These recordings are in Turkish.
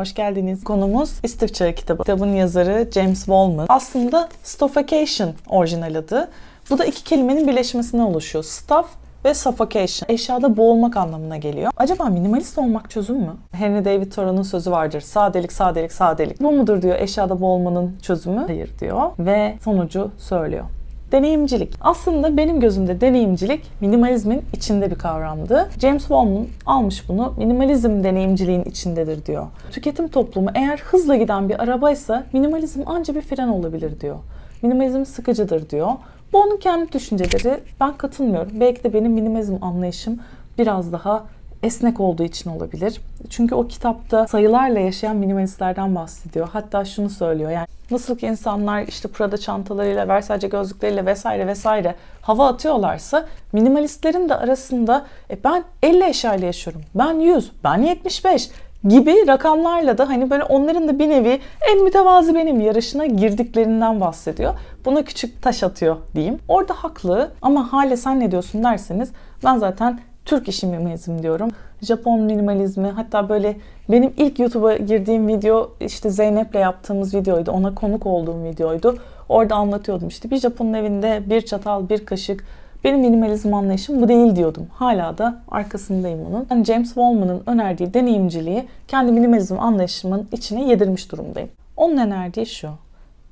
Hoş geldiniz. Konumuz İstifçe kitabı. Kitabın yazarı James Wallman. Aslında Stuffocation orijinal adı. Bu da iki kelimenin birleşmesinden oluşuyor. Stuff ve suffocation. Eşyada boğulmak anlamına geliyor. Acaba minimalist olmak çözüm mü? Henry David Thoreau'nun sözü vardır. Sadelik, sadelik, sadelik. Bu mudur diyor eşyada boğulmanın çözümü? Hayır diyor. Ve sonucu söylüyor. Deneyimcilik. Aslında benim gözümde deneyimcilik minimalizmin içinde bir kavramdı. James Wallman almış bunu minimalizm deneyimciliğin içindedir diyor. Tüketim toplumu eğer hızla giden bir arabaysa minimalizm anca bir fren olabilir diyor. Minimalizm sıkıcıdır diyor. Bu onun kendi düşünceleri. Ben katılmıyorum. Belki de benim minimalizm anlayışım biraz daha esnek olduğu için olabilir. Çünkü o kitapta sayılarla yaşayan minimalistlerden bahsediyor. Hatta şunu söylüyor yani nasıl ki insanlar işte Prada çantalarıyla, Versace gözlükleriyle vesaire vesaire hava atıyorlarsa minimalistlerin de arasında e, ben 50 eşyayla yaşıyorum, ben 100, ben 75 gibi rakamlarla da hani böyle onların da bir nevi en mütevazi benim yarışına girdiklerinden bahsediyor. Buna küçük taş atıyor diyeyim. Orada haklı ama hale sen ne diyorsun derseniz ben zaten Türk işi minimalizm diyorum. Japon minimalizmi hatta böyle benim ilk YouTube'a girdiğim video işte Zeynep'le yaptığımız videoydu. Ona konuk olduğum videoydu. Orada anlatıyordum işte bir Japon evinde bir çatal, bir kaşık, benim minimalizm anlayışım bu değil diyordum. Hala da arkasındayım onun. Yani James Wallman'ın önerdiği deneyimciliği kendi minimalizm anlayışımın içine yedirmiş durumdayım. Onun önerdiği şu.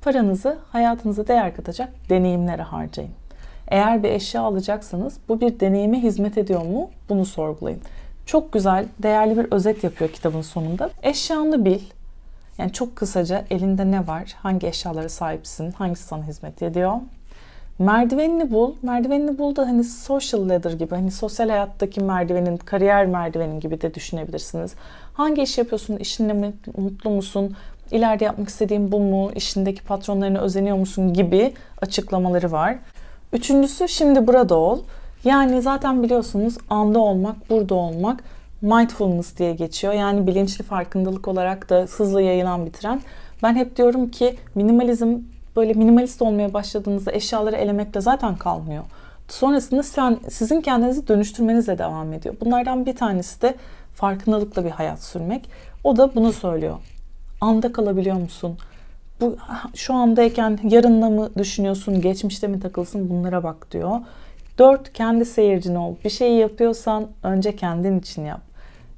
Paranızı hayatınıza değer katacak deneyimlere harcayın. Eğer bir eşya alacaksanız bu bir deneyime hizmet ediyor mu? Bunu sorgulayın. Çok güzel, değerli bir özet yapıyor kitabın sonunda. Eşyanı bil. Yani çok kısaca elinde ne var, hangi eşyalara sahipsin, hangisi sana hizmet ediyor. Merdivenini bul. Merdivenini bul da hani social ladder gibi, hani sosyal hayattaki merdivenin, kariyer merdivenin gibi de düşünebilirsiniz. Hangi iş yapıyorsun, işinle mi, mutlu musun, ileride yapmak istediğin bu mu, işindeki patronlarına özeniyor musun gibi açıklamaları var. Üçüncüsü şimdi burada ol. Yani zaten biliyorsunuz anda olmak, burada olmak mindfulness diye geçiyor. Yani bilinçli farkındalık olarak da hızlı yayılan bitiren. Ben hep diyorum ki minimalizm böyle minimalist olmaya başladığınızda eşyaları elemekle zaten kalmıyor. Sonrasında sen, sizin kendinizi dönüştürmenizle devam ediyor. Bunlardan bir tanesi de farkındalıkla bir hayat sürmek. O da bunu söylüyor. Anda kalabiliyor musun? bu şu andayken yarınla mı düşünüyorsun, geçmişte mi takılsın bunlara bak diyor. Dört, kendi seyircin ol. Bir şeyi yapıyorsan önce kendin için yap.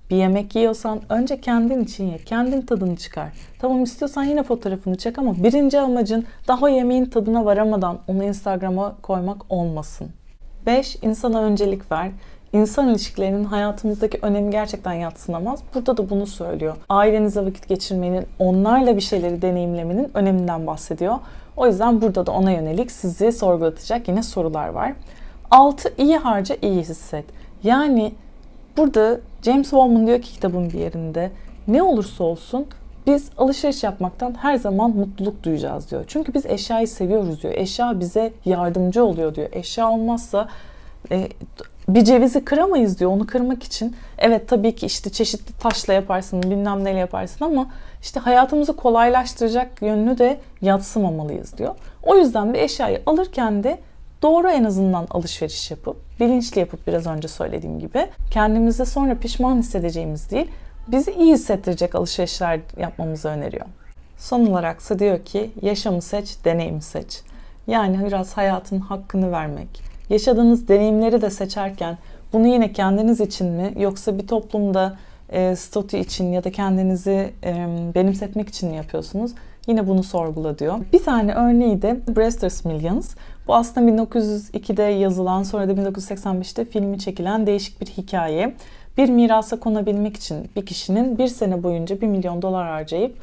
Bir yemek yiyorsan önce kendin için ye. Kendin tadını çıkar. Tamam istiyorsan yine fotoğrafını çek ama birinci amacın daha yemeğin tadına varamadan onu Instagram'a koymak olmasın. 5. insana öncelik ver. İnsan ilişkilerinin hayatımızdaki önemi gerçekten yatsınamaz. Burada da bunu söylüyor. Ailenize vakit geçirmenin, onlarla bir şeyleri deneyimlemenin öneminden bahsediyor. O yüzden burada da ona yönelik sizi sorgulatacak yine sorular var. 6. iyi harca iyi hisset. Yani burada James Wallman diyor ki kitabın bir yerinde ne olursa olsun biz alışveriş yapmaktan her zaman mutluluk duyacağız diyor. Çünkü biz eşyayı seviyoruz diyor. Eşya bize yardımcı oluyor diyor. Eşya olmazsa e, bir cevizi kıramayız diyor. Onu kırmak için evet tabii ki işte çeşitli taşla yaparsın, bilmem neyle yaparsın ama işte hayatımızı kolaylaştıracak yönünü de yatsımamalıyız diyor. O yüzden bir eşyayı alırken de doğru en azından alışveriş yapıp, bilinçli yapıp biraz önce söylediğim gibi kendimize sonra pişman hissedeceğimiz değil, bizi iyi hissettirecek alışverişler yapmamızı öneriyor. Son olarak ise diyor ki yaşamı seç, deneyimi seç. Yani biraz hayatın hakkını vermek, Yaşadığınız deneyimleri de seçerken bunu yine kendiniz için mi yoksa bir toplumda e, statü için ya da kendinizi e, benimsetmek için mi yapıyorsunuz? Yine bunu sorgula diyor. Bir tane örneği de Brewster's Millions. Bu aslında 1902'de yazılan sonra da 1985'te filmi çekilen değişik bir hikaye. Bir mirasa konabilmek için bir kişinin bir sene boyunca 1 milyon dolar harcayıp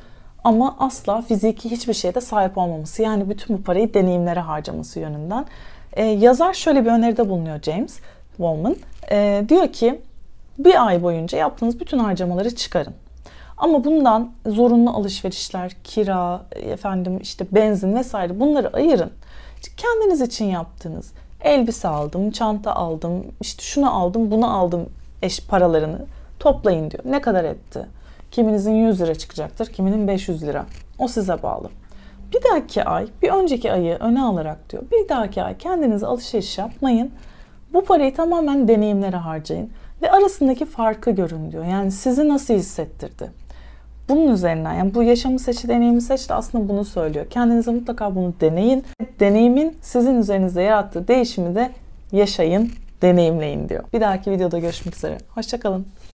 ama asla fiziki hiçbir şeye de sahip olmaması. Yani bütün bu parayı deneyimlere harcaması yönünden. E, yazar şöyle bir öneride bulunuyor James Wallman. E, diyor ki bir ay boyunca yaptığınız bütün harcamaları çıkarın. Ama bundan zorunlu alışverişler, kira, efendim işte benzin vesaire bunları ayırın. Kendiniz için yaptığınız elbise aldım, çanta aldım, işte şunu aldım, bunu aldım eş paralarını toplayın diyor. Ne kadar etti? Kiminizin 100 lira çıkacaktır, kiminin 500 lira. O size bağlı. Bir dahaki ay, bir önceki ayı öne alarak diyor. Bir dahaki ay kendinize alışveriş yapmayın. Bu parayı tamamen deneyimlere harcayın ve arasındaki farkı görün diyor. Yani sizi nasıl hissettirdi? Bunun üzerinden yani bu yaşamı seçti, deneyimi seçti aslında bunu söylüyor. Kendinize mutlaka bunu deneyin. Deneyimin sizin üzerinizde yarattığı değişimi de yaşayın, deneyimleyin diyor. Bir dahaki videoda görüşmek üzere. Hoşçakalın.